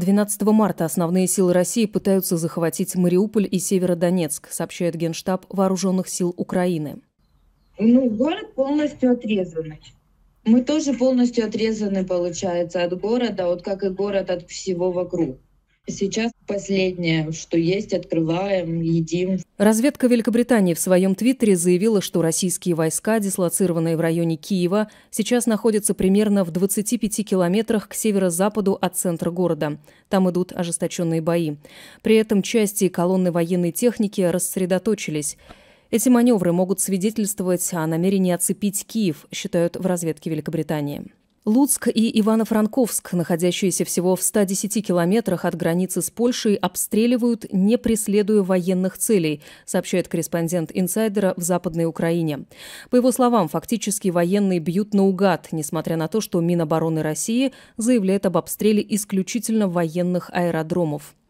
12 марта основные силы России пытаются захватить Мариуполь и Северодонецк, сообщает Генштаб Вооруженных сил Украины. Ну, город полностью отрезанный. Мы тоже полностью отрезаны, получается, от города, вот как и город от всего вокруг. Сейчас последнее, что есть, открываем, едим. Разведка Великобритании в своем твиттере заявила, что российские войска, дислоцированные в районе Киева, сейчас находятся примерно в 25 километрах к северо-западу от центра города. Там идут ожесточенные бои. При этом части и колонны военной техники рассредоточились. Эти маневры могут свидетельствовать о намерении оцепить Киев, считают в разведке Великобритании. Луцк и Ивано-Франковск, находящиеся всего в 110 километрах от границы с Польшей, обстреливают, не преследуя военных целей, сообщает корреспондент «Инсайдера» в Западной Украине. По его словам, фактически военные бьют наугад, несмотря на то, что Минобороны России заявляет об обстреле исключительно военных аэродромов.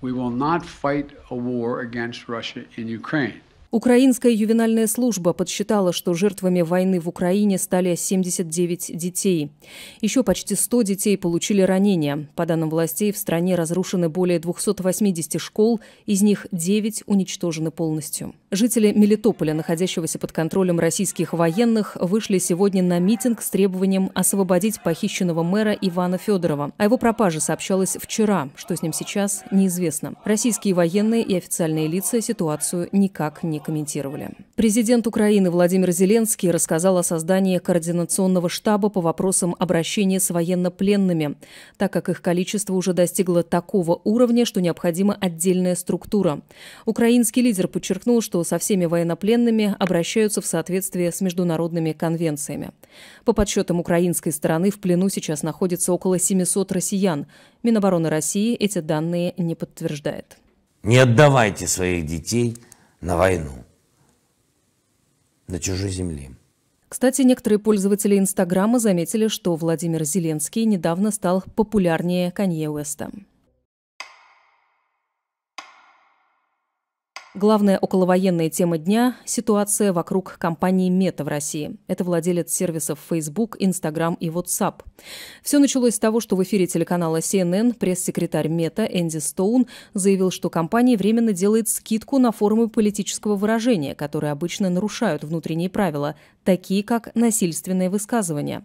We will not fight a war against Russia in Ukraine. Украинская ювенальная служба подсчитала, что жертвами войны в Украине стали 79 детей. Еще почти 100 детей получили ранения. По данным властей, в стране разрушены более 280 школ, из них 9 уничтожены полностью. Жители Мелитополя, находящегося под контролем российских военных, вышли сегодня на митинг с требованием освободить похищенного мэра Ивана Федорова. О его пропаже сообщалось вчера, что с ним сейчас неизвестно. Российские военные и официальные лица ситуацию никак не комментировали. Президент Украины Владимир Зеленский рассказал о создании координационного штаба по вопросам обращения с военнопленными, так как их количество уже достигло такого уровня, что необходима отдельная структура. Украинский лидер подчеркнул, что что со всеми военнопленными обращаются в соответствии с международными конвенциями. По подсчетам украинской стороны, в плену сейчас находится около 700 россиян. Минобороны России эти данные не подтверждает. Не отдавайте своих детей на войну, на чужой земле. Кстати, некоторые пользователи Инстаграма заметили, что Владимир Зеленский недавно стал популярнее Канье Уэста. Главная околовоенная тема дня – ситуация вокруг компании Мета в России. Это владелец сервисов Facebook, Instagram и WhatsApp. Все началось с того, что в эфире телеканала CNN пресс-секретарь Мета Энди Стоун заявил, что компания временно делает скидку на формы политического выражения, которые обычно нарушают внутренние правила, такие как насильственные высказывания.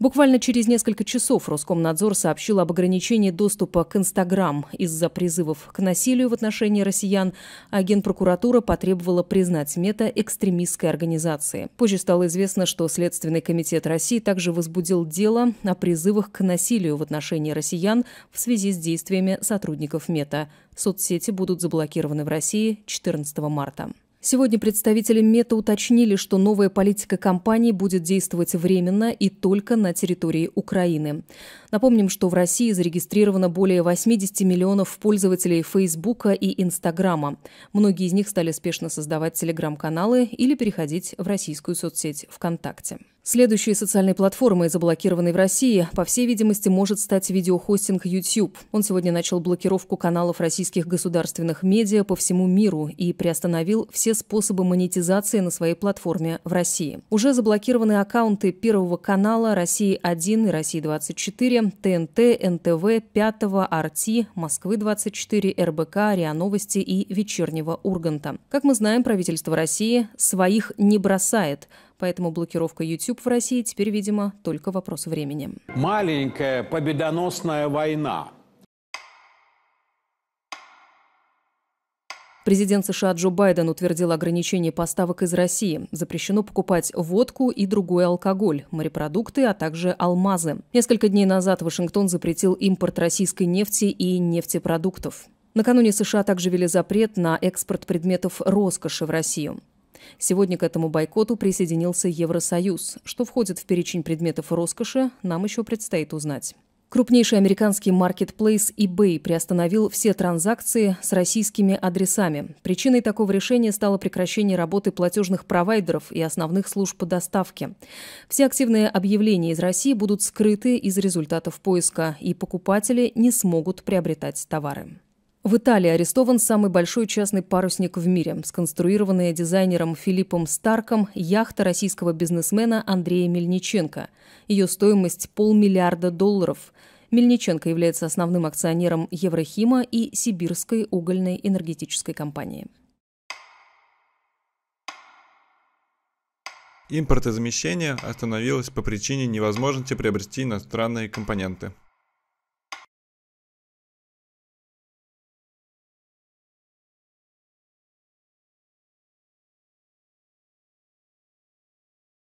Буквально через несколько часов Роскомнадзор сообщил об ограничении доступа к Инстаграм из-за призывов к насилию в отношении россиян, а Генпрокуратура потребовала признать мета экстремистской организации. Позже стало известно, что Следственный комитет России также возбудил дело о призывах к насилию в отношении россиян в связи с действиями сотрудников мета. Соцсети будут заблокированы в России 14 марта. Сегодня представители МЕТА уточнили, что новая политика компании будет действовать временно и только на территории Украины. Напомним, что в России зарегистрировано более 80 миллионов пользователей Фейсбука и Инстаграма. Многие из них стали спешно создавать телеграм-каналы или переходить в российскую соцсеть ВКонтакте. Следующей социальной платформой, заблокированной в России, по всей видимости, может стать видеохостинг YouTube. Он сегодня начал блокировку каналов российских государственных медиа по всему миру и приостановил все способы монетизации на своей платформе в России. Уже заблокированы аккаунты Первого канала, России-1 и России-24, ТНТ, НТВ, Пятого, Арти, Москвы-24, РБК, РИА Новости и Вечернего Урганта. Как мы знаем, правительство России своих не бросает – Поэтому блокировка YouTube в России теперь, видимо, только вопрос времени. Маленькая победоносная война. Президент США Джо Байден утвердил ограничение поставок из России. Запрещено покупать водку и другой алкоголь, морепродукты, а также алмазы. Несколько дней назад Вашингтон запретил импорт российской нефти и нефтепродуктов. Накануне США также ввели запрет на экспорт предметов роскоши в Россию. Сегодня к этому бойкоту присоединился Евросоюз. Что входит в перечень предметов роскоши, нам еще предстоит узнать. Крупнейший американский маркетплейс eBay приостановил все транзакции с российскими адресами. Причиной такого решения стало прекращение работы платежных провайдеров и основных служб по доставке. Все активные объявления из России будут скрыты из результатов поиска, и покупатели не смогут приобретать товары. В Италии арестован самый большой частный парусник в мире, сконструированный дизайнером Филиппом Старком яхта российского бизнесмена Андрея Мельниченко. Ее стоимость – полмиллиарда долларов. Мельниченко является основным акционером Еврохима и Сибирской угольной энергетической компании. Импортозамещение остановилось по причине невозможности приобрести иностранные компоненты.